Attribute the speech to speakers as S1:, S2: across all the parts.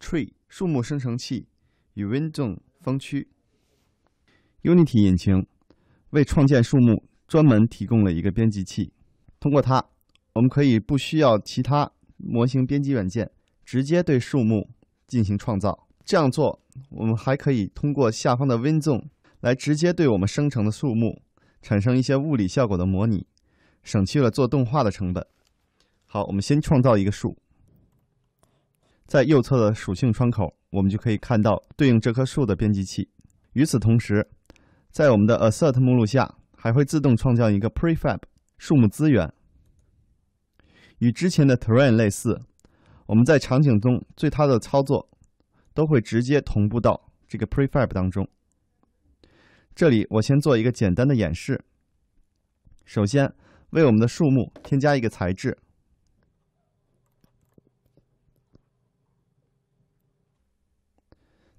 S1: Tree 树木生成器与 w i n z o n e 风区 Unity 引擎为创建树木专门提供了一个编辑器，通过它，我们可以不需要其他模型编辑软件，直接对树木进行创造。这样做，我们还可以通过下方的 w i n z o n e 来直接对我们生成的树木产生一些物理效果的模拟，省去了做动画的成本。好，我们先创造一个树。在右侧的属性窗口，我们就可以看到对应这棵树的编辑器。与此同时，在我们的 Assert 目录下，还会自动创建一个 Prefab 树木资源，与之前的 Terrain 类似。我们在场景中对它的操作，都会直接同步到这个 Prefab 当中。这里我先做一个简单的演示。首先，为我们的树木添加一个材质。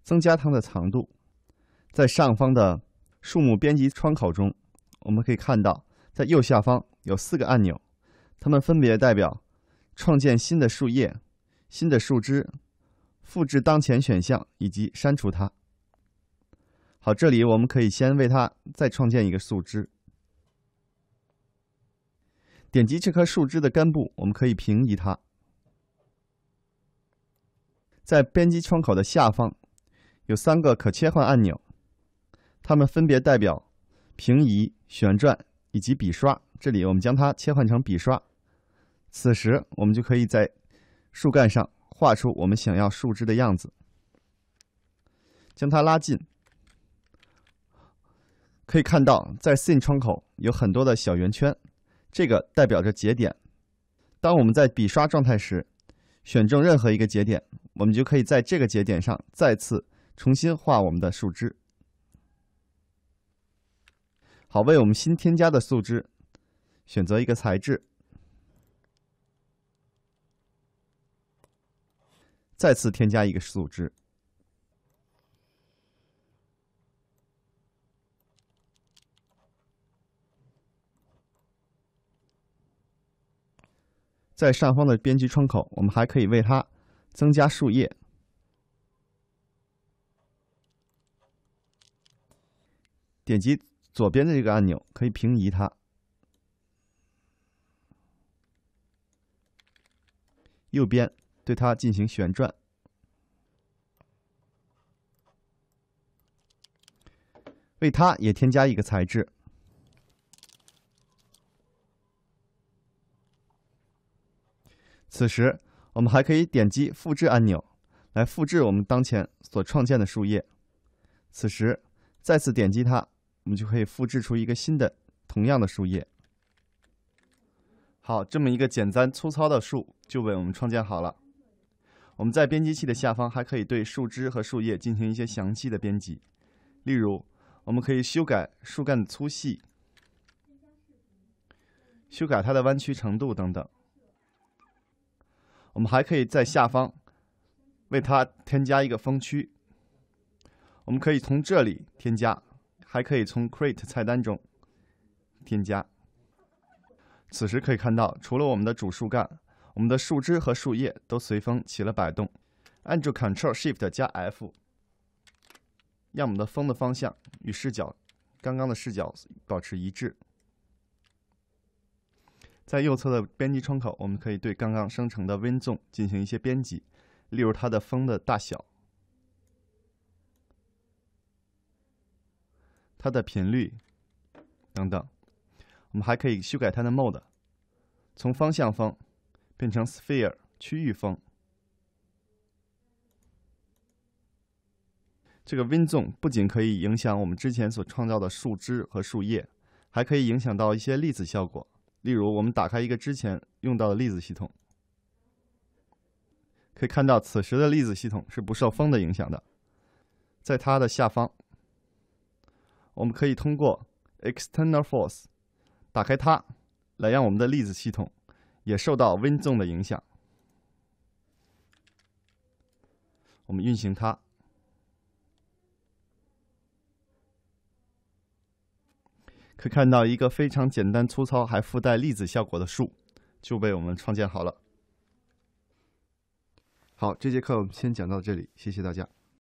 S1: 增加它的长度，在上方的树木编辑窗口中，我们可以看到，在右下方有四个按钮，它们分别代表创建新的树叶、新的树枝、复制当前选项以及删除它。好，这里我们可以先为它再创建一个树枝。点击这棵树枝的根部，我们可以平移它。在编辑窗口的下方。有三个可切换按钮，它们分别代表平移、旋转以及笔刷。这里我们将它切换成笔刷，此时我们就可以在树干上画出我们想要树枝的样子。将它拉近，可以看到在 Scene 窗口有很多的小圆圈，这个代表着节点。当我们在笔刷状态时，选中任何一个节点，我们就可以在这个节点上再次。重新画我们的树枝，好，为我们新添加的树枝选择一个材质，再次添加一个树枝。在上方的编辑窗口，我们还可以为它增加树叶。点击左边的这个按钮，可以平移它；右边对它进行旋转；为它也添加一个材质。此时，我们还可以点击复制按钮，来复制我们当前所创建的树叶。此时，再次点击它。我们就可以复制出一个新的、同样的树叶。好，这么一个简单粗糙的树就为我们创建好了。我们在编辑器的下方还可以对树枝和树叶进行一些详细的编辑，例如，我们可以修改树干的粗细，修改它的弯曲程度等等。我们还可以在下方为它添加一个风区，我们可以从这里添加。还可以从 Create 菜单中添加。此时可以看到，除了我们的主树干，我们的树枝和树叶都随风起了摆动。按住 Ctrl、Shift 加 F，让我们的风的方向与视角刚刚的视角保持一致。在右侧的编辑窗口，我们可以对刚刚生成的 w i n zone 进行一些编辑，例如它的风的大小。它的频率等等，我们还可以修改它的 mode，从方向风变成 sphere 区域风。这个 wind zone 不仅可以影响我们之前所创造的树枝和树叶，还可以影响到一些粒子效果。例如，我们打开一个之前用到的粒子系统，可以看到此时的粒子系统是不受风的影响的。在它的下方。我们可以通过 external force 打开它，来让我们的粒子系统也受到 w i n zone 的影响。我们运行它，可以看到一个非常简单、粗糙，还附带粒子效果的树就被我们创建好了。好，这节课我们先讲到这里，谢谢大家。